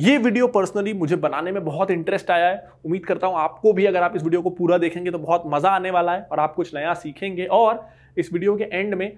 ये video personally मुझे बनाने में बहुत इंटरेस्ट आया है उम्मीद करता हूँ आपको भी अगर आप इस वीडियो को पूरा देखेंगे तो बहुत मज़ा आने वाला है और आप कुछ नया सीखेंगे और इस वीडियो के एंड में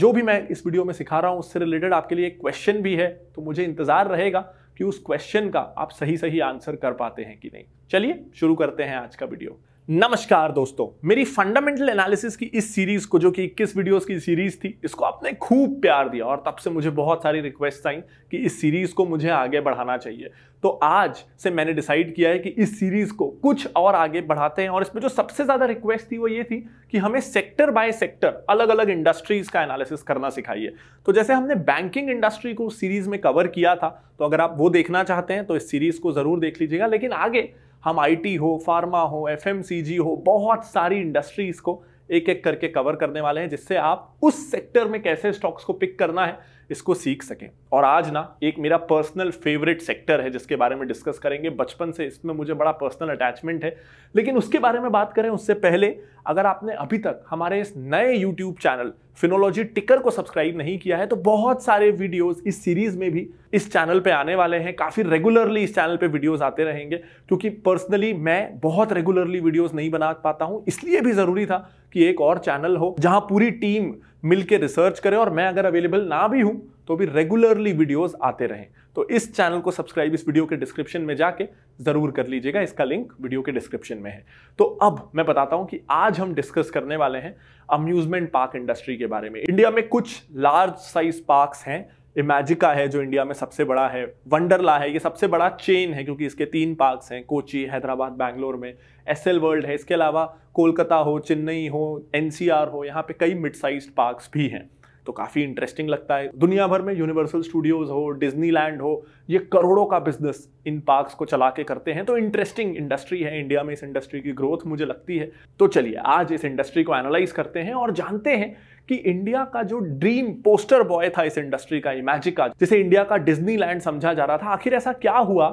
जो भी मैं इस वीडियो में सिखा रहा हूँ उससे रिलेटेड आपके लिए एक क्वेश्चन भी है तो मुझे इंतज़ार रहेगा कि उस क्वेश्चन का आप सही सही आंसर कर पाते हैं कि नहीं चलिए शुरू करते हैं आज का वीडियो नमस्कार दोस्तों मेरी फंडामेंटल एनालिसिस की इस सीरीज को जो कि इक्कीस वीडियोस की सीरीज थी इसको आपने खूब प्यार दिया और तब से मुझे बहुत सारी रिक्वेस्ट आई कि इस सीरीज को मुझे आगे बढ़ाना चाहिए तो आज से मैंने डिसाइड किया है कि इस सीरीज को कुछ और आगे बढ़ाते हैं और इसमें जो सबसे ज्यादा रिक्वेस्ट थी वो ये थी कि हमें सेक्टर बाय सेक्टर अलग अलग इंडस्ट्रीज का एनालिसिस करना सिखाइए तो जैसे हमने बैंकिंग इंडस्ट्री को सीरीज में कवर किया था तो अगर आप वो देखना चाहते हैं तो इस सीरीज को जरूर देख लीजिएगा लेकिन आगे हम आईटी हो फार्मा हो एफएमसीजी हो बहुत सारी इंडस्ट्रीज को एक एक करके कवर करने वाले हैं जिससे आप उस सेक्टर में कैसे स्टॉक्स को पिक करना है इसको सीख सकें और आज ना एक मेरा पर्सनल फेवरेट सेक्टर है जिसके बारे में डिस्कस करेंगे बचपन से इसमें मुझे बड़ा पर्सनल अटैचमेंट है लेकिन उसके बारे में बात करें उससे पहले अगर आपने अभी तक हमारे इस नए यूट्यूब चैनल फिनोलॉजी टिकर को सब्सक्राइब नहीं किया है तो बहुत सारे वीडियोस इस सीरीज में भी इस चैनल पे आने वाले हैं काफ़ी रेगुलरली इस चैनल पे वीडियोस आते रहेंगे क्योंकि पर्सनली मैं बहुत रेगुलरली वीडियोस नहीं बना पाता हूँ इसलिए भी ज़रूरी था कि एक और चैनल हो जहाँ पूरी टीम मिलकर रिसर्च करे और मैं अगर अवेलेबल ना भी हूँ तो भी रेगुलरली वीडियोस आते रहें तो इस चैनल को सब्सक्राइब इस वीडियो के डिस्क्रिप्शन में जाके ज़रूर कर लीजिएगा इसका लिंक वीडियो के डिस्क्रिप्शन में है तो अब मैं बताता हूं कि आज हम डिस्कस करने वाले हैं अम्यूजमेंट पार्क इंडस्ट्री के बारे में इंडिया में कुछ लार्ज साइज पार्क्स हैं इमेजिका है जो इंडिया में सबसे बड़ा है वंडरला है ये सबसे बड़ा चेन है क्योंकि इसके तीन पार्क्स हैं कोची हैदराबाद बैंगलोर में एस एल वर्ल्ड है इसके अलावा कोलकाता हो चेन्नई हो एनसीआर हो यहाँ पे कई मिड साइज पार्क्स भी हैं तो काफ़ी इंटरेस्टिंग लगता है दुनिया भर में यूनिवर्सल स्टूडियोज़ हो डिज्नीलैंड हो ये करोड़ों का बिजनेस इन पार्क्स को चला के करते हैं तो इंटरेस्टिंग इंडस्ट्री है इंडिया में इस इंडस्ट्री की ग्रोथ मुझे लगती है तो चलिए आज इस इंडस्ट्री को एनालाइज करते हैं और जानते हैं कि इंडिया का जो ड्रीम पोस्टर बॉय था इस इंडस्ट्री का इमेजिक का जिसे इंडिया का डिज्नीलैंड समझा जा रहा था आखिर ऐसा क्या हुआ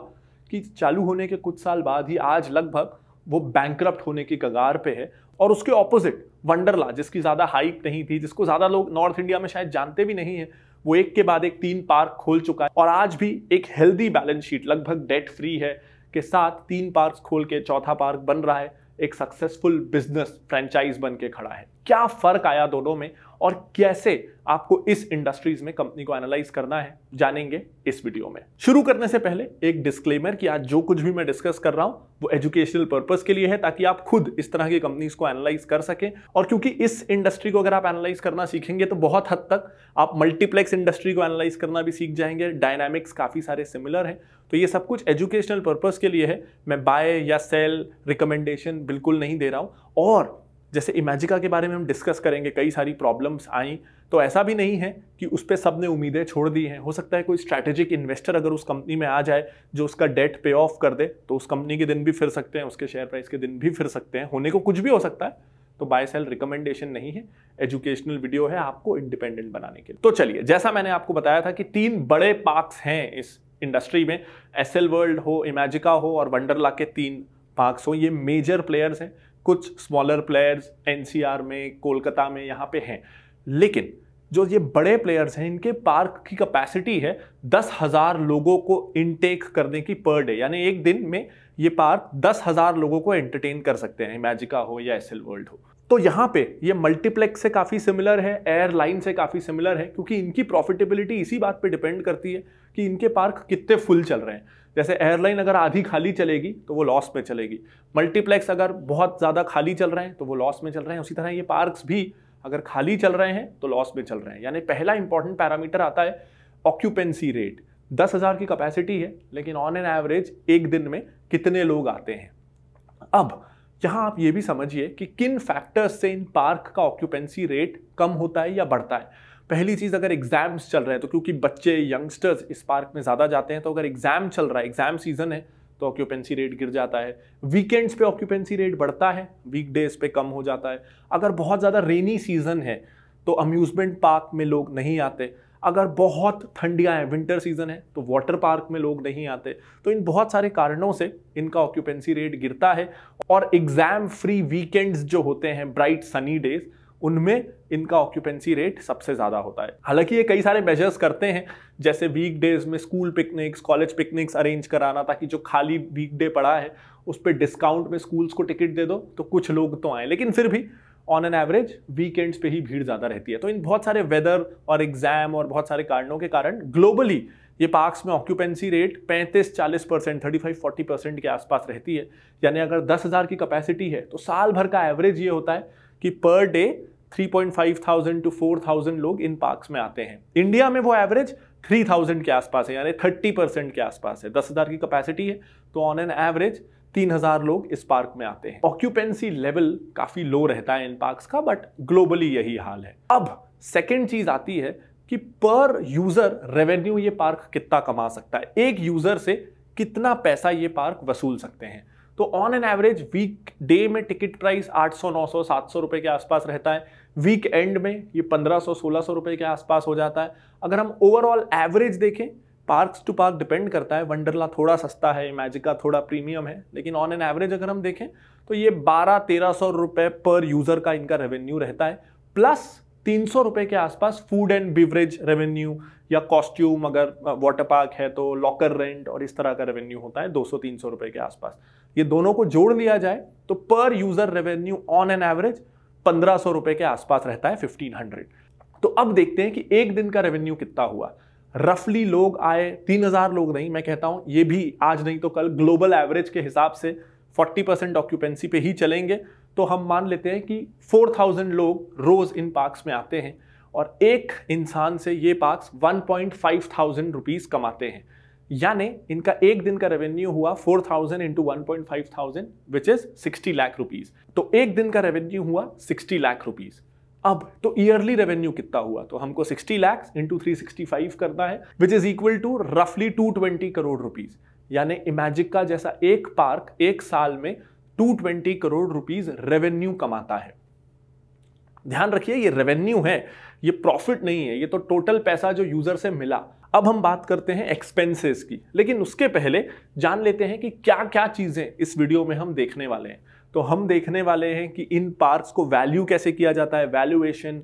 कि चालू होने के कुछ साल बाद ही आज लगभग वो बैंक्रप्ट होने की कगार पे है और उसके ऑपोजिट वंडरला जिसकी ज़्यादा हाइप नहीं थी जिसको ज़्यादा लोग नॉर्थ इंडिया में शायद जानते भी नहीं है वो एक के बाद एक तीन पार्क खोल चुका है और आज भी एक हेल्दी बैलेंस शीट लगभग डेट फ्री है के साथ तीन पार्क खोल के चौथा पार्क बन रहा है एक सक्सेसफुल बिजनेस फ्रेंचाइज बन के खड़ा है क्या फर्क आया दोनों में और कैसे आपको इस इंडस्ट्रीज में कंपनी को एनालाइज करना है जानेंगे इस वीडियो में शुरू करने से पहले एक डिस्क्लेमर कि आज जो कुछ भी मैं डिस्कस कर रहा हूं वो एजुकेशनल पर्पस के लिए है ताकि आप खुद इस तरह की कंपनीज को एनालाइज कर सकें और क्योंकि इस इंडस्ट्री को अगर आप एनालाइज करना सीखेंगे तो बहुत हद तक आप मल्टीप्लेक्स इंडस्ट्री को एनालाइज करना भी सीख जाएंगे डायनामिक्स काफ़ी सारे सिमिलर हैं तो ये सब कुछ एजुकेशनल पर्पज़ के लिए है मैं बाय या सेल रिकमेंडेशन बिल्कुल नहीं दे रहा हूँ और जैसे इमेजिका के बारे में हम डिस्कस करेंगे कई सारी प्रॉब्लम्स आई तो ऐसा भी नहीं है कि उस पर सब ने उम्मीदें छोड़ दी हैं हो सकता है कोई स्ट्रैटेजिक इन्वेस्टर अगर उस कंपनी में आ जाए जो उसका डेट पे ऑफ कर दे तो उस कंपनी के दिन भी फिर सकते हैं उसके शेयर प्राइस के दिन भी फिर सकते हैं होने को कुछ भी हो सकता है तो बाय सेल रिकमेंडेशन नहीं है एजुकेशनल वीडियो है आपको इंडिपेंडेंट बनाने के लिए तो चलिए जैसा मैंने आपको बताया था कि तीन बड़े पार्क्स हैं इस इंडस्ट्री में एस वर्ल्ड हो इमेजिका हो और वंडरला के तीन पार्क्स हो ये मेजर प्लेयर्स हैं कुछ स्मॉलर प्लेयर्स एनसीआर में कोलकाता में यहाँ पे हैं लेकिन जो ये बड़े प्लेयर्स हैं इनके पार्क की कैपेसिटी है दस हज़ार लोगों को इनटेक करने की पर डे यानी एक दिन में ये पार्क दस हज़ार लोगों को एंटरटेन कर सकते हैं मैजिका हो या एस वर्ल्ड हो तो यहाँ पे ये मल्टीप्लेक्स से काफ़ी सिमिलर है एयरलाइन से काफ़ी सिमिलर है क्योंकि इनकी प्रॉफिटेबिलिटी इसी बात पे डिपेंड करती है कि इनके पार्क कितने फुल चल रहे हैं जैसे एयरलाइन अगर आधी खाली चलेगी तो वो लॉस में चलेगी मल्टीप्लेक्स अगर बहुत ज़्यादा खाली चल रहे हैं तो वो लॉस में चल रहे हैं उसी तरह ये पार्क्स भी अगर खाली चल रहे हैं तो लॉस में चल रहे हैं यानी पहला इंपॉर्टेंट पैरामीटर आता है ऑक्यूपेंसी रेट दस हज़ार की कैपेसिटी है लेकिन ऑन एन एवरेज एक दिन में कितने लोग आते हैं अब यहाँ आप ये भी समझिए कि किन फैक्टर्स से इन पार्क का ऑक्यूपेंसी रेट कम होता है या बढ़ता है पहली चीज़ अगर एग्ज़ाम्स चल रहे हैं तो क्योंकि बच्चे यंगस्टर्स इस पार्क में ज़्यादा जाते हैं तो अगर एग्ज़ाम चल रहा है एग्ज़ाम सीज़न है तो ऑक्यूपेंसी रेट गिर जाता है वीकेंड्स पे ऑक्यूपेंसी रेट बढ़ता है वीकडेज पे कम हो जाता है अगर बहुत ज़्यादा रेनी सीज़न है तो अम्यूज़मेंट पार्क में लोग नहीं आते अगर बहुत ठंडियाँ हैं विंटर सीज़न है तो वाटर पार्क में लोग नहीं आते तो इन बहुत सारे कारणों से इनका ऑक्यूपेंसी रेट गिरता है और एग्ज़ाम फ्री वीकेंड्स जो होते हैं ब्राइट सनी डेज़ उनमें इनका ऑक्यूपेंसी रेट सबसे ज़्यादा होता है हालांकि ये कई सारे मेजर्स करते हैं जैसे वीक डेज में school picnics college picnics arrange कराना ताकि जो खाली वीक डे पड़ा है उस पर डिस्काउंट में स्कूल्स को टिकट दे दो तो कुछ लोग तो आए लेकिन फिर भी ऑन एन एवरेज वीकेंड्स पे ही भीड़ ज़्यादा रहती है तो इन बहुत सारे वेदर और एग्जाम और बहुत सारे कारणों के कारण ग्लोबली ये पार्क्स में occupancy rate 35-40 percent thirty five forty percent के आसपास रहती है यानी अगर 10,000 की कैपेसिटी है तो साल भर का एवरेज ये होता है कि per day 3.5 thousand to 4 thousand लोग इन पार्क्स में आते हैं इंडिया में वो एवरेज 3000 के आसपास है यानी 30 परसेंट के आसपास है 10,000 की कैपेसिटी है तो ऑन एन एवरेज 3000 लोग इस पार्क में आते हैं ऑक्यूपेंसी लेवल काफ़ी लो रहता है इन पार्क्स का बट ग्लोबली यही हाल है अब सेकेंड चीज़ आती है कि पर यूज़र रेवेन्यू ये पार्क कितना कमा सकता है एक यूज़र से कितना पैसा ये पार्क वसूल सकते हैं तो on an average week day में टिकट प्राइस 800 900 700 रुपए के आसपास रहता है वीक एंड में ये 1500 1600 रुपए के आसपास हो जाता है अगर हम ओवरऑल एवरेज देखें पार्क्स टू पार्क डिपेंड करता है वंडरला थोड़ा सस्ता है मैजिका थोड़ा प्रीमियम है लेकिन ऑन एन एवरेज अगर हम देखें तो ये बारह तेरह सौ रुपये पर यूज़र का इनका रेवेन्यू रहता है प्लस तीन सौ रुपये के आसपास फूड एंड बिवरेज रेवेन्यू या कॉस्ट्यूम अगर वाटर uh, पार्क है तो लॉकर रेंट और इस तरह का रेवेन्यू होता है दो सौ तीन सौ रुपये के आसपास ये दोनों को जोड़ लिया जाए तो पर user revenue on an average पंद्रह सौ रुपए के आसपास रहता है फिफ्टीन हंड्रेड तो अब देखते हैं कि एक दिन का रेवेन्यू कितना हुआ रफली लोग आए तीन हजार लोग नहीं मैं कहता हूं ये भी आज नहीं तो कल ग्लोबल एवरेज के हिसाब से फोर्टी परसेंट ऑक्यूपेंसी पे ही चलेंगे तो हम मान लेते हैं कि फोर थाउजेंड लोग रोज इन पार्क्स में आते हैं और एक इंसान से ये पार्क्स फाइव थाउजेंड रुपीज कमाते हैं यानी इनका एक दिन का रेवेन्यू हुआ 4000 thousand into one thousand which is 60 lakh rupees तो एक दिन का रेवेन्यू हुआ 60 लाख रुपीज अब तो ईयरली रेवेन्यू कितना हुआ तो हमको 60 लाख इंटू थ्री करना है विच इज इक्वल टू रफली 220 करोड़ रुपीज यानी इमेजिक का जैसा एक पार्क एक साल में 220 करोड़ रुपीज रेवेन्यू कमाता है ध्यान रखिए ये रेवेन्यू है ये प्रॉफिट नहीं है ये तो टोटल पैसा जो यूजर से मिला अब हम बात करते हैं एक्सपेंसेस की लेकिन उसके पहले जान लेते हैं कि क्या क्या चीज़ें इस वीडियो में हम देखने वाले हैं तो हम देखने वाले हैं कि इन पार्क्स को वैल्यू कैसे किया जाता है वैल्यूएशन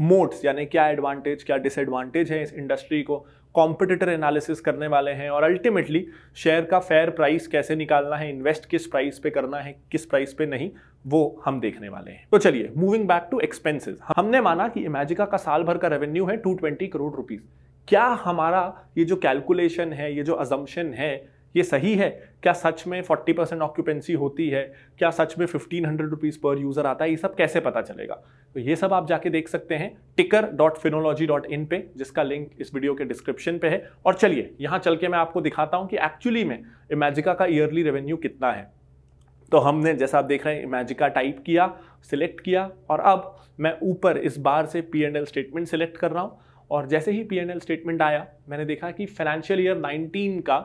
मोड्स यानी क्या एडवांटेज क्या डिसएडवांटेज है इस इंडस्ट्री को कॉम्पिटिटर एनालिसिस करने वाले हैं और अल्टीमेटली शेयर का फेयर प्राइस कैसे निकालना है इन्वेस्ट किस प्राइस पे करना है किस प्राइस पे नहीं वो हम देखने वाले हैं तो चलिए मूविंग बैक टू एक्सपेंसेस हमने माना कि इमेजिका का साल भर का रेवेन्यू है 220 करोड़ रुपीज़ क्या हमारा ये जो कैलकुलेशन है ये जो अजम्पन है ये सही है क्या सच में 40 परसेंट ऑक्यूपेंसी होती है क्या सच में fifteen hundred rupees per user आता है ये सब कैसे पता चलेगा तो ये सब आप जाके देख सकते हैं टिकर डॉट फिनोलॉजी डॉट इन पे जिसका लिंक इस वीडियो के डिस्क्रिप्शन पे है और चलिए यहाँ चल के मैं आपको दिखाता हूँ कि एक्चुअली में इमेजिका का ईयरली रेवेन्यू कितना है तो हमने जैसा आप देख रहे हैं इमेजिका टाइप किया सिलेक्ट किया और अब मैं ऊपर इस बार से P and L statement select कर रहा हूँ और जैसे ही पी स्टेटमेंट आया मैंने देखा कि फाइनेंशियल ईयर 19 का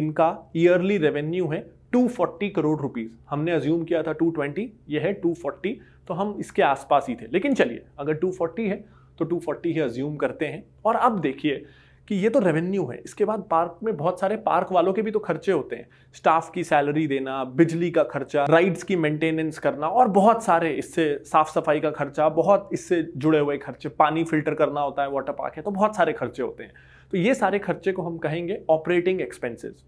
इनका ईयरली रेवेन्यू है 240 करोड़ रुपीस हमने अज्यूम किया था 220 ये है 240 तो हम इसके आसपास ही थे लेकिन चलिए अगर 240 है तो 240 ही अज्यूम करते हैं और अब देखिए कि ये तो रेवेन्यू है इसके बाद पार्क में बहुत सारे पार्क वालों के भी तो खर्चे होते हैं स्टाफ की सैलरी देना बिजली का खर्चा राइड्स की मेंटेनेंस करना और बहुत सारे इससे साफ सफाई का खर्चा बहुत इससे जुड़े हुए खर्चे पानी फिल्टर करना होता है वाटर पार्क है तो बहुत सारे खर्चे होते हैं तो ये सारे खर्चे को हम कहेंगे ऑपरेटिंग एक्सपेंसेस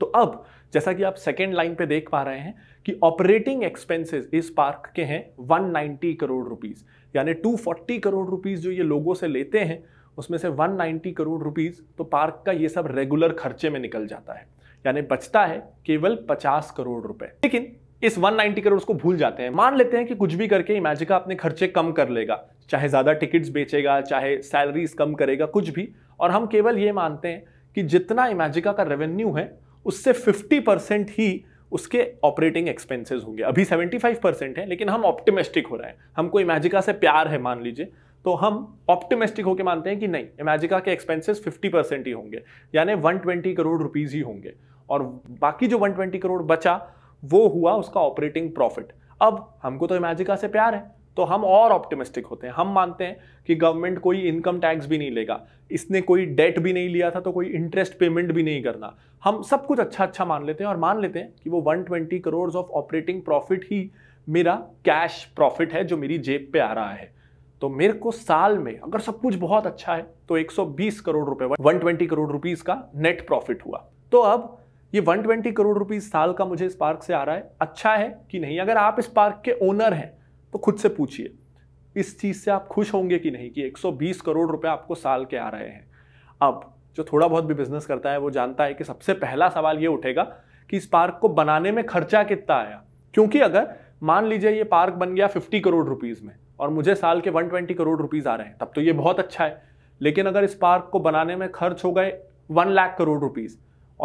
तो अब जैसा कि आप सेकेंड लाइन पे देख पा रहे हैं कि ऑपरेटिंग एक्सपेंसेस इस पार्क के हैं 190 करोड़ रुपीस यानी 240 करोड़ रुपीस जो ये लोगों से लेते हैं उसमें से 190 करोड़ रुपीस तो पार्क का ये सब रेगुलर खर्चे में निकल जाता है यानी बचता है केवल 50 करोड़ रुपए लेकिन इस 190 करोड़ को भूल जाते हैं मान लेते हैं कि कुछ भी करके इमेजिका अपने खर्चे कम कर लेगा चाहे ज़्यादा टिकट्स बेचेगा चाहे सैलरीज कम करेगा कुछ भी और हम केवल ये मानते हैं कि जितना इमेजिका का रेवेन्यू है उससे 50 परसेंट ही उसके ऑपरेटिंग एक्सपेंसेस होंगे अभी 75 परसेंट है लेकिन हम ऑप्टिमिस्टिक हो रहे हैं हमको इमेजिका से प्यार है मान लीजिए तो हम ऑप्टिमिस्टिक होकर मानते हैं कि नहीं इमेजिका के एक्सपेंसेस 50 परसेंट ही होंगे यानी 120 करोड़ रुपीज़ ही होंगे और बाकी जो 120 करोड़ बचा वो हुआ उसका ऑपरेटिंग प्रॉफिट अब हमको तो इमेजिका से प्यार है तो हम और ऑप्टिमिस्टिक होते हैं हम मानते हैं कि गवर्नमेंट कोई इनकम टैक्स भी नहीं लेगा इसने कोई डेट भी नहीं लिया था तो कोई इंटरेस्ट पेमेंट भी नहीं करना हम सब कुछ अच्छा अच्छा मान लेते हैं और मान लेते हैं कि वो 120 करोड़ ऑफ ऑपरेटिंग प्रॉफिट ही मेरा कैश प्रॉफिट है जो मेरी जेब पे आ रहा है तो मेरे को साल में अगर सब कुछ बहुत अच्छा है तो 120 करोड़ रुपए 120 करोड़ रुपीज का नेट प्रॉफिट हुआ तो अब ये 120 करोड़ रुपीज साल का मुझे इस पार्क से आ रहा है अच्छा है कि नहीं अगर आप इस पार्क के ओनर हैं तो खुद से पूछिए इस चीज़ से आप खुश होंगे कि नहीं कि 120 करोड़ रुपए आपको साल के आ रहे हैं अब जो थोड़ा बहुत भी बिजनेस करता है वो जानता है कि सबसे पहला सवाल ये उठेगा कि इस पार्क को बनाने में खर्चा कितना आया क्योंकि अगर मान लीजिए ये पार्क बन गया 50 करोड़ रुपीज़ में और मुझे साल के 120 करोड़ रुपीज़ आ रहे हैं तब तो ये बहुत अच्छा है लेकिन अगर इस पार्क को बनाने में खर्च हो गए वन लाख करोड़ रुपीज़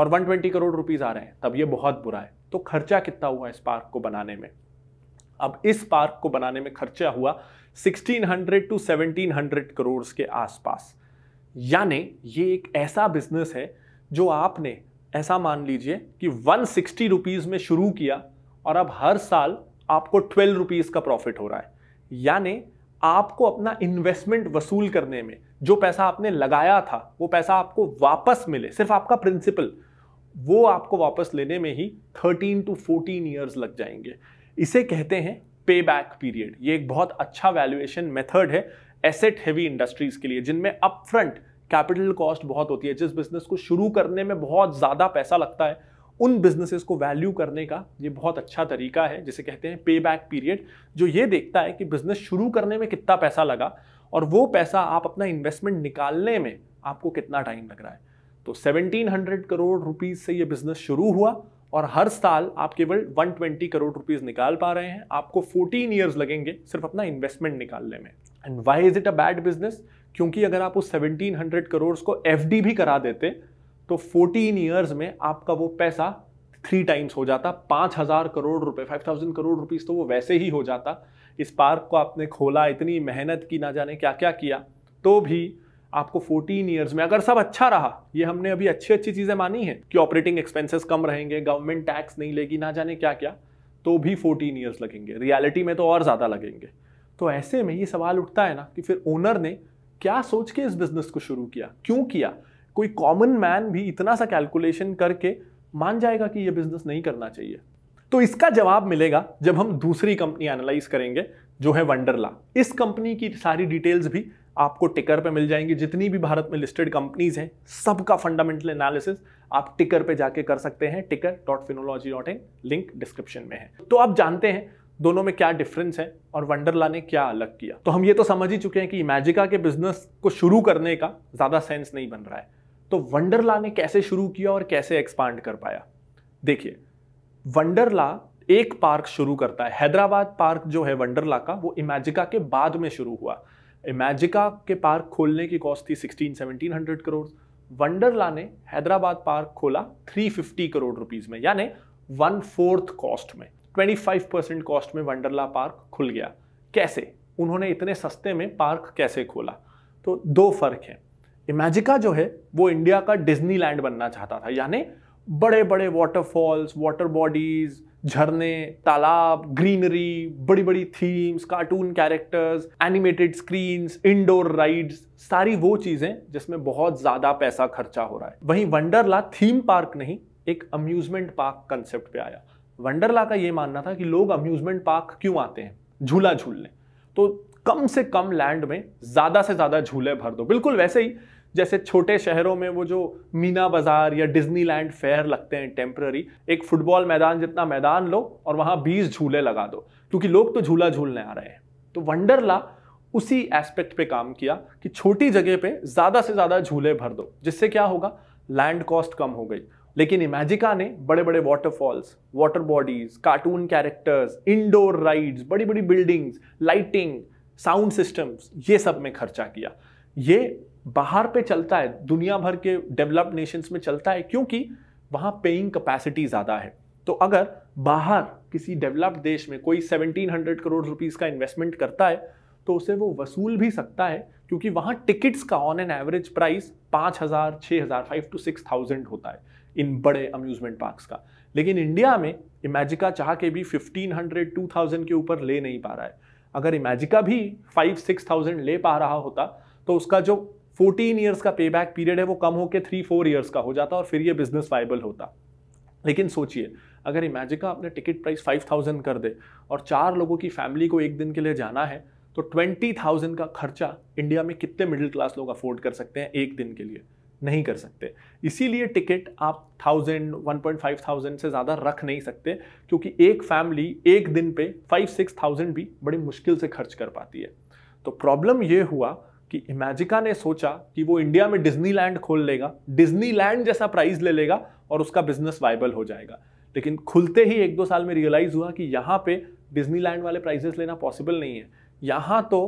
और 120 करोड़ रुपीज़ आ रहे हैं तब ये बहुत बुरा है तो खर्चा कितना हुआ इस पार्क को बनाने में अब इस पार्क को बनाने में खर्चा हुआ 1600 टू 1700 करोड़ के आसपास यानी ये एक ऐसा बिजनेस है जो आपने ऐसा मान लीजिए कि 160 रुपीस में शुरू किया और अब हर साल आपको 12 रुपीस का प्रॉफिट हो रहा है यानी आपको अपना इन्वेस्टमेंट वसूल करने में जो पैसा आपने लगाया था वो पैसा आपको वापस मिले सिर्फ आपका प्रिंसिपल वो आपको वापस लेने में ही 13 टू 14 ईयर्स लग जाएंगे इसे कहते हैं पे बैक पीरियड ये एक बहुत अच्छा वैल्यूएशन मेथड है एसेट हैवी इंडस्ट्रीज के लिए जिनमें अपफ्रंट कैपिटल कॉस्ट बहुत होती है जिस बिजनेस को शुरू करने में बहुत ज़्यादा पैसा लगता है उन बिजनेसेस को वैल्यू करने का ये बहुत अच्छा तरीका है जिसे कहते हैं पे बैक पीरियड जो ये देखता है कि बिजनेस शुरू करने में कितना पैसा लगा और वो पैसा आप अपना इन्वेस्टमेंट निकालने में आपको कितना टाइम लग रहा है तो 1700 करोड़ रुपीज़ से ये बिजनेस शुरू हुआ और हर साल आप केवल 120 करोड़ रुपीस निकाल पा रहे हैं आपको 14 इयर्स लगेंगे सिर्फ अपना इन्वेस्टमेंट निकालने में and why is it a bad business क्योंकि अगर आप उस 1700 करोड़ को एफ भी करा देते तो 14 ईयर्स में आपका वो पैसा थ्री टाइम्स हो जाता पाँच हज़ार करोड़ रुपए फाइव थाउजेंड करोड़ रुपीज़ तो वो वैसे ही हो जाता इस पार्क को आपने खोला इतनी मेहनत की ना जाने क्या क्या किया तो भी आपको 14 ईयर्स में अगर सब अच्छा रहा ये हमने अभी अच्छी अच्छी चीज़ें मानी हैं कि ऑपरेटिंग एक्सपेंसेस कम रहेंगे गवर्नमेंट टैक्स नहीं लेगी ना जाने क्या क्या तो भी 14 ईयर्स लगेंगे रियलिटी में तो और ज़्यादा लगेंगे तो ऐसे में ये सवाल उठता है ना कि फिर ओनर ने क्या सोच के इस बिज़नेस को शुरू किया क्यों किया कोई कॉमन मैन भी इतना सा कैलकुलेशन करके मान जाएगा कि यह बिजनेस नहीं करना चाहिए तो इसका जवाब मिलेगा जब हम दूसरी कंपनी एनालाइज करेंगे जो है वंडरला इस कंपनी की सारी डिटेल्स भी आपको टिकर पे मिल जाएंगी जितनी भी भारत में लिस्टेड कंपनीज हैं सबका फंडामेंटल एनालिसिस आप टिकर पे जाके कर सकते हैं ticker dot Finology dot in link description में है तो आप जानते हैं दोनों में क्या डिफरेंस है और वंडरला ने क्या अलग किया तो हम ये तो समझ ही चुके हैं कि इमेजिका के बिजनेस को शुरू करने का ज़्यादा सेंस नहीं बन रहा है तो वंडरला ने कैसे शुरू किया और कैसे एक्सपांड कर पाया देखिए वंडरला एक पार्क शुरू करता है हैदराबाद पार्क जो है वंडरला का वो इमेजिका के बाद में शुरू हुआ इमेजिका के पार्क खोलने की कॉस्ट थी sixteen seventeen hundred crore Wonderla ने हैदराबाद पार्क खोला थ्री फिफ्टी करोड़ रुपीज़ में यानी वन फोर्थ कॉस्ट में ट्वेंटी फाइव परसेंट कॉस्ट में वंडरला पार्क खुल गया कैसे उन्होंने इतने सस्ते में पार्क कैसे खोला तो दो फर्क हैं इमेजिका जो है वो इंडिया का डिज्नीलैंड लैंड बनना चाहता था यानी बड़े बड़े वाटरफॉल्स वाटर बॉडीज झरने तालाब ग्रीनरी बड़ी बड़ी themes cartoon characters animated screens indoor rides सारी वो चीज़ें जिसमें बहुत ज़्यादा पैसा खर्चा हो रहा है वहीं वंडरला थीम पार्क नहीं एक अम्यूजमेंट पार्क कंसेप्ट पे आया वंडरला का ये मानना था कि लोग अम्यूजमेंट पार्क क्यों आते हैं झूला झूलने तो कम से कम लैंड में ज़्यादा से ज़्यादा झूले भर दो बिल्कुल वैसे ही जैसे छोटे शहरों में वो जो मीना बाजार या डिज्नीलैंड फेयर लगते हैं टेम्प्ररी एक फुटबॉल मैदान जितना मैदान लो और वहाँ बीस झूले लगा दो क्योंकि लोग तो झूला झूलने आ रहे हैं तो वंडरला उसी एस्पेक्ट पे काम किया कि छोटी जगह पे ज़्यादा से ज़्यादा झूले भर दो जिससे क्या होगा लैंड कॉस्ट कम हो गई लेकिन इमेजिका ने बड़े बड़े waterfalls water bodies cartoon characters indoor rides बड़ी बड़ी बिल्डिंग्स लाइटिंग साउंड सिस्टम्स ये सब में खर्चा किया ये बाहर पे चलता है दुनिया भर के डेवलप्ड नेशंस में चलता है क्योंकि वहाँ पेइंग कैपेसिटी ज़्यादा है तो अगर बाहर किसी डेवलप्ड देश में कोई 1700 करोड़ रुपीस का इन्वेस्टमेंट करता है तो उसे वो वसूल भी सकता है क्योंकि वहाँ टिकट्स का ऑन एन एवरेज प्राइस पाँच हज़ार छः हज़ार फाइव टू सिक्स थाउजेंड होता है इन बड़े अम्यूजमेंट पार्क्स का लेकिन इंडिया में इमेजिका चाह के भी फिफ्टीन हंड्रेड टू थाउजेंड के ऊपर ले नहीं पा रहा है अगर इमेजिका भी फाइव सिक्स थाउजेंड ले पा रहा होता तो उसका जो 14 ईयर्स का पे बैक पीरियड है वो कम होकर थ्री फोर ईयर्स का हो जाता और फिर ये बिजनेस वाइबल होता लेकिन सोचिए अगर इमेजिका अपने टिकट प्राइस फाइव थाउजेंड कर दे और चार लोगों की फैमिली को एक दिन के लिए जाना है तो ट्वेंटी थाउजेंड का खर्चा इंडिया में कितने मिडिल क्लास लोग अफोर्ड कर सकते हैं एक दिन के लिए नहीं कर सकते इसीलिए टिकट आप thousand one point five thousand से ज़्यादा रख नहीं सकते क्योंकि एक फैमिली एक दिन पे फाइव सिक्स थाउजेंड भी बड़ी मुश्किल से खर्च कर पाती है तो प्रॉब्लम ये हुआ कि इमेजिका ने सोचा कि वो इंडिया में डिज्नीलैंड खोल लेगा डिज्नीलैंड जैसा प्राइस ले लेगा और उसका बिजनेस वाइबल हो जाएगा लेकिन खुलते ही एक दो साल में रियलाइज़ हुआ कि यहाँ पे डिज्नीलैंड वाले प्राइजेस लेना पॉसिबल नहीं है यहाँ तो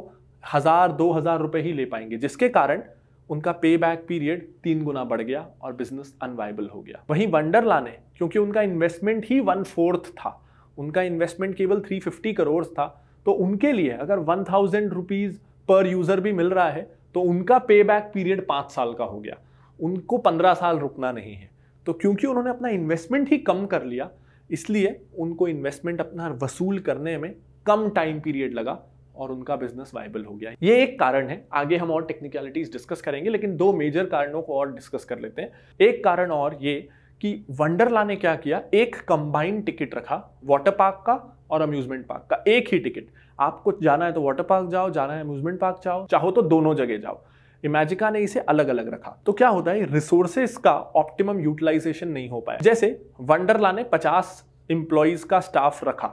हज़ार दो हज़ार रुपये ही ले पाएंगे जिसके कारण उनका पे बैक पीरियड तीन गुना बढ़ गया और बिजनेस अनवाइबल हो गया वहीं वंडरला ने क्योंकि उनका इन्वेस्टमेंट ही वन फोर्थ था उनका इन्वेस्टमेंट केवल थ्री फिफ्टी करोड़ था तो उनके लिए अगर वन थाउजेंड रुपीज़ पर यूजर भी मिल रहा है तो उनका पे बैक पीरियड पांच साल का हो गया उनको पंद्रह साल रुकना नहीं है तो क्योंकि उन्होंने अपना इन्वेस्टमेंट ही कम कर लिया इसलिए उनको इन्वेस्टमेंट अपना वसूल करने में कम टाइम पीरियड लगा और उनका बिजनेस वाइबल हो गया ये एक कारण है आगे हम और टेक्निकलिटीज डिस्कस करेंगे लेकिन दो मेजर कारणों को और डिस्कस कर लेते हैं एक कारण और ये कि वंडरला ने क्या किया एक कंबाइंड टिकट रखा वाटर पार्क का और अम्यूजमेंट पार्क का एक ही टिकट आपको जाना है तो वाटर पार्क जाओ जाना है अम्यूजमेंट पार्क जाओ चाहो तो दोनों जगह जाओ इमेजिका ने इसे अलग अलग रखा तो क्या होता है रिसोर्सेस का ऑप्टिमम यूटिलाइजेशन नहीं हो पाया जैसे वंडरला ने पचास इंप्लॉइज का स्टाफ रखा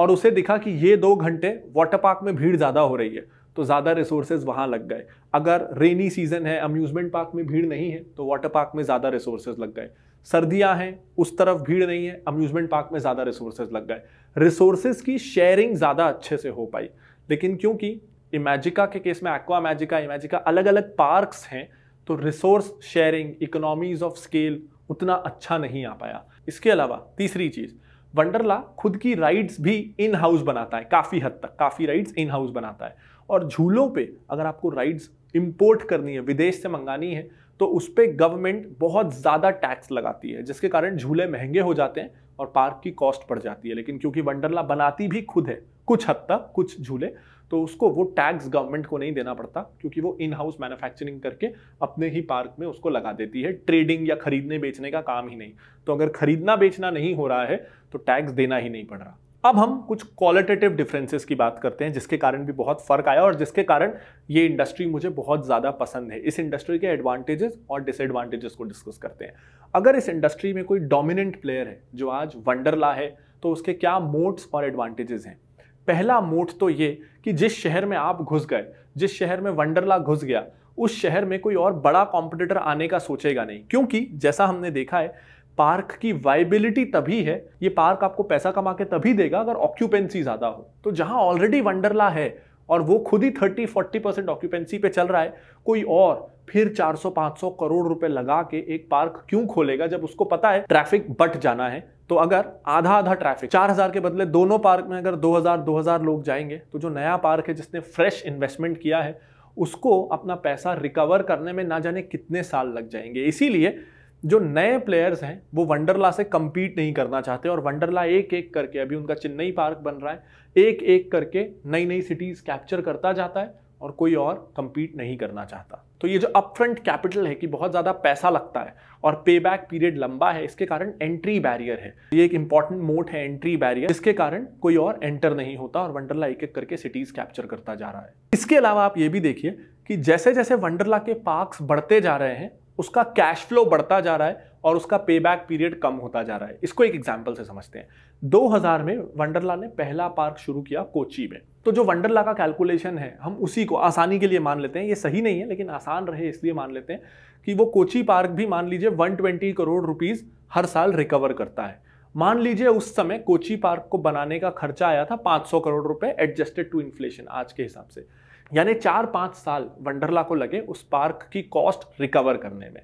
और उसे दिखा कि ये दो घंटे वाटर पार्क में भीड़ ज़्यादा हो रही है तो ज़्यादा रिसोर्सेज वहाँ लग गए अगर रेनी सीजन है अम्यूजमेंट पार्क में भीड़ नहीं है तो वाटर पार्क में ज़्यादा रिसोर्सेज लग गए सर्दियां हैं उस तरफ भीड़ नहीं है अम्यूजमेंट पार्क में ज़्यादा रिसोर्सेज लग गए रिसोर्सेज की शेयरिंग ज़्यादा अच्छे से हो पाई लेकिन क्योंकि इमेजिका के केस में एक्वा मैजिका इमेजिका अलग अलग पार्क्स हैं तो resource sharing economies of scale उतना अच्छा नहीं आ पाया इसके अलावा तीसरी चीज़ वंडरला खुद की राइड्स भी इन हाउस बनाता है काफ़ी हद तक काफ़ी राइड्स इन हाउस बनाता है और झूलों पे अगर आपको राइड्स इंपोर्ट करनी है विदेश से मंगानी है तो उस पर गवर्नमेंट बहुत ज़्यादा टैक्स लगाती है जिसके कारण झूले महंगे हो जाते हैं और पार्क की कॉस्ट पड़ जाती है लेकिन क्योंकि वंडरला बनाती भी खुद है कुछ हद तक कुछ झूले तो उसको वो टैक्स गवर्नमेंट को नहीं देना पड़ता क्योंकि वो इन हाउस मैन्युफैक्चरिंग करके अपने ही पार्क में उसको लगा देती है ट्रेडिंग या खरीदने बेचने का काम ही नहीं तो अगर खरीदना बेचना नहीं हो रहा है तो टैक्स देना ही नहीं पड़ रहा अब हम कुछ क्वालिटेटिव डिफरेंसेस की बात करते हैं जिसके कारण भी बहुत फ़र्क आया और जिसके कारण ये इंडस्ट्री मुझे बहुत ज़्यादा पसंद है इस इंडस्ट्री के एडवांटेजेस और डिसएडवांटेजेस को डिस्कस करते हैं अगर इस इंडस्ट्री में कोई डोमिनेंट प्लेयर है जो आज वंडरला है तो उसके क्या मोट्स और एडवांटेजेस हैं पहला मोट तो ये कि जिस शहर में आप घुस गए जिस शहर में वंडरला घुस गया उस शहर में कोई और बड़ा कॉम्पिटिटर आने का सोचेगा नहीं क्योंकि जैसा हमने देखा है पार्क की वाइबिलिटी तभी है ये पार्क आपको पैसा कमा के तभी देगा अगर ऑक्यूपेंसी ज़्यादा हो तो जहां ऑलरेडी वंडरला है और वो खुद ही 30 40 परसेंट ऑक्यूपेंसी पे चल रहा है कोई और फिर 400-500 करोड़ रुपए लगा के एक पार्क क्यों खोलेगा जब उसको पता है ट्रैफिक बट जाना है तो अगर आधा आधा ट्रैफिक 4000 के बदले दोनों पार्क में अगर 2000-2000 लोग जाएंगे तो जो नया पार्क है जिसने फ्रेश इन्वेस्टमेंट किया है उसको अपना पैसा रिकवर करने में ना जाने कितने साल लग जाएंगे इसीलिए जो नए प्लेयर्स हैं वो वंडरला से कम्पीट नहीं करना चाहते और वंडरला एक एक करके अभी उनका चेन्नई पार्क बन रहा है एक एक करके नई नई सिटीज़ कैप्चर करता जाता है और कोई और कंपीट नहीं करना चाहता तो ये जो अपफ्रंट कैपिटल है कि बहुत ज़्यादा पैसा लगता है और पे बैक पीरियड लंबा है इसके कारण एंट्री बैरियर है ये एक इंपॉर्टेंट मोट है एंट्री बैरियर इसके कारण कोई और एंटर नहीं होता और वंडरला एक एक करके सिटीज़ कैप्चर करता जा रहा है इसके अलावा आप ये भी देखिए कि जैसे जैसे वंडरला के पार्क्स बढ़ते जा रहे हैं उसका कैश फ्लो बढ़ता जा रहा है और उसका पे बैक पीरियड कम होता जा रहा है इसको एक एग्जाम्पल से समझते हैं 2000 में वंडरला ने पहला पार्क शुरू किया कोची में तो जो वंडरला का कैलकुलेशन है हम उसी को आसानी के लिए मान लेते हैं ये सही नहीं है लेकिन आसान रहे इसलिए मान लेते हैं कि वो कोची पार्क भी मान लीजिए 120 करोड़ रुपीज़ हर साल रिकवर करता है मान लीजिए उस समय कोची पार्क को बनाने का खर्चा आया था 500 करोड़ रुपए एडजस्टेड टू इन्फ्लेशन आज के हिसाब से यानी चार पाँच साल वंडरला को लगे उस पार्क की कॉस्ट रिकवर करने में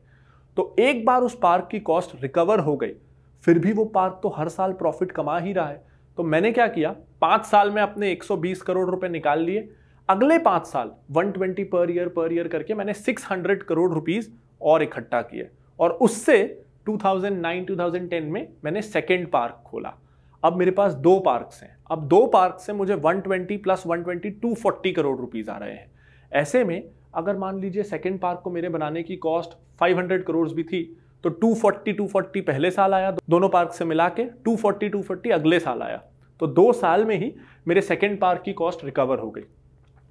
तो एक बार उस पार्क की कॉस्ट रिकवर हो गई फिर भी वो पार्क तो हर साल प्रॉफिट कमा ही रहा है तो मैंने क्या किया पाँच साल में अपने 120 करोड़ रुपए निकाल लिए अगले पाँच साल 120 पर ईयर पर ईयर करके मैंने 600 करोड़ रुपीस और इकट्ठा किए और उससे 2009-2010 में मैंने सेकेंड पार्क खोला अब मेरे पास दो पार्क्स हैं अब दो पार्क से मुझे 120 प्लस 120 240 करोड़ रुपीज़ आ रहे हैं ऐसे में अगर मान लीजिए सेकेंड पार्क को मेरे बनाने की कॉस्ट 500 करोड़ भी थी तो 240 240 पहले साल आया दोनों पार्क से मिला के टू फोर्टी अगले साल आया तो दो साल में ही मेरे सेकेंड पार्क की कॉस्ट रिकवर हो गई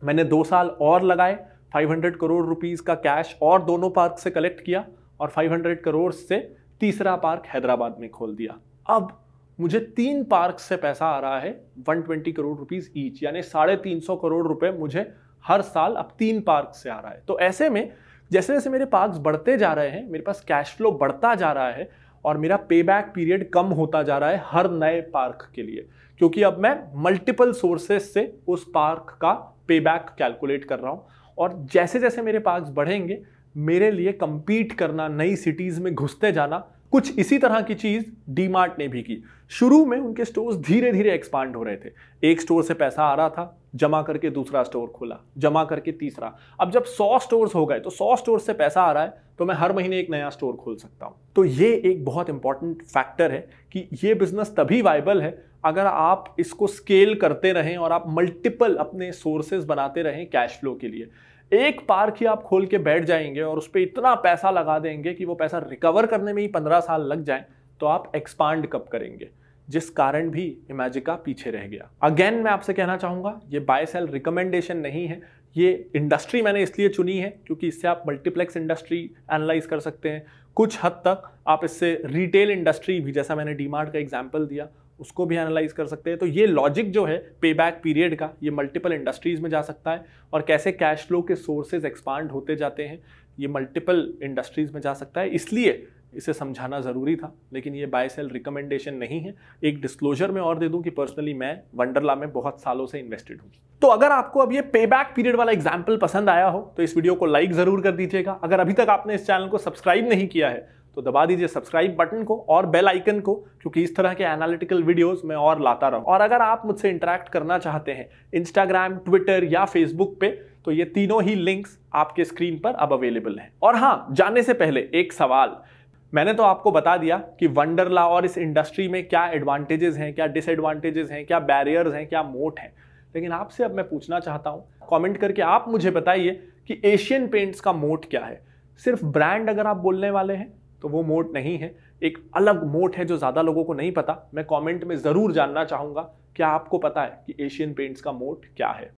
मैंने दो साल और लगाए 500 करोड़ रुपीज़ का कैश और दोनों पार्क से कलेक्ट किया और 500 करोड़ से तीसरा पार्क हैदराबाद में खोल दिया अब मुझे तीन पार्क से पैसा आ रहा है 120 करोड़ रुपीस ईच यानी साढ़े तीन सौ करोड़ रुपए मुझे हर साल अब तीन पार्क से आ रहा है तो ऐसे में जैसे जैसे मेरे पार्क्स बढ़ते जा रहे हैं मेरे पास कैश फ्लो बढ़ता जा रहा है और मेरा पे बैक पीरियड कम होता जा रहा है हर नए पार्क के लिए क्योंकि अब मैं मल्टीपल सोर्सेस से उस पार्क का पे बैक कैलकुलेट कर रहा हूँ और जैसे जैसे मेरे पार्क बढ़ेंगे मेरे लिए कम्पीट करना नई सिटीज़ में घुसते जाना कुछ इसी तरह की चीज़ डी मार्ट ने भी की शुरू में उनके स्टोर्स धीरे धीरे एक्सपांड हो रहे थे एक स्टोर से पैसा आ रहा था जमा करके दूसरा स्टोर खोला जमा करके तीसरा अब जब 100 स्टोर्स हो गए तो 100 स्टोर से पैसा आ रहा है तो मैं हर महीने एक नया स्टोर खोल सकता हूं तो ये एक बहुत इंपॉर्टेंट फैक्टर है कि ये बिजनेस तभी वाइबल है अगर आप इसको स्केल करते रहें और आप मल्टीपल अपने सोर्सेज बनाते रहें कैश फ्लो के लिए एक पार्क ही आप खोल के बैठ जाएंगे और उस पर इतना पैसा लगा देंगे कि वो पैसा रिकवर करने में ही पंद्रह साल लग जाए तो आप एक्सपांड कब करेंगे जिस कारण भी इमेजिका पीछे रह गया अगेन मैं आपसे कहना चाहूँगा ये बाय सेल रिकमेंडेशन नहीं है ये इंडस्ट्री मैंने इसलिए चुनी है क्योंकि इससे आप मल्टीप्लेक्स इंडस्ट्री एनालाइज कर सकते हैं कुछ हद तक आप इससे रिटेल इंडस्ट्री भी जैसा मैंने डीमार्ट का एग्जाम्पल दिया उसको भी एनालाइज कर सकते हैं तो ये लॉजिक जो है पे बैक पीरियड का ये मल्टीपल इंडस्ट्रीज में जा सकता है और कैसे कैश फ्लो के सोर्सेज एक्सपांड होते जाते हैं ये मल्टीपल इंडस्ट्रीज में जा सकता है इसलिए इसे समझाना ज़रूरी था लेकिन ये बाय सेल रिकमेंडेशन नहीं है एक डिस्क्लोजर में और दे दूं कि पर्सनली मैं वंडरला में बहुत सालों से इन्वेस्टेड हूँ तो अगर आपको अब ये पे बैक पीरियड वाला एग्जाम्पल पसंद आया हो तो इस वीडियो को लाइक ज़रूर कर दीजिएगा अगर अभी तक आपने इस चैनल को सब्सक्राइब नहीं किया है तो दबा दीजिए सब्सक्राइब बटन को और बेल आइकन को क्योंकि इस तरह के एनालिटिकल वीडियोस मैं और लाता रहूँ और अगर आप मुझसे इंटरेक्ट करना चाहते हैं इंस्टाग्राम ट्विटर या फेसबुक पे तो ये तीनों ही लिंक्स आपके स्क्रीन पर अब अवेलेबल हैं और हाँ जाने से पहले एक सवाल मैंने तो आपको बता दिया कि वंडरला और इस इंडस्ट्री में क्या एडवांटेजेस हैं क्या डिसएडवांटेजेस हैं क्या बैरियर्स हैं क्या मोट हैं लेकिन आपसे अब मैं पूछना चाहता हूँ कमेंट करके आप मुझे बताइए कि एशियन पेंट्स का मोट क्या है सिर्फ ब्रांड अगर आप बोलने वाले हैं तो वो मोट नहीं है एक अलग मोट है जो ज़्यादा लोगों को नहीं पता मैं कमेंट में ज़रूर जानना चाहूँगा क्या आपको पता है कि एशियन पेंट्स का मोट क्या है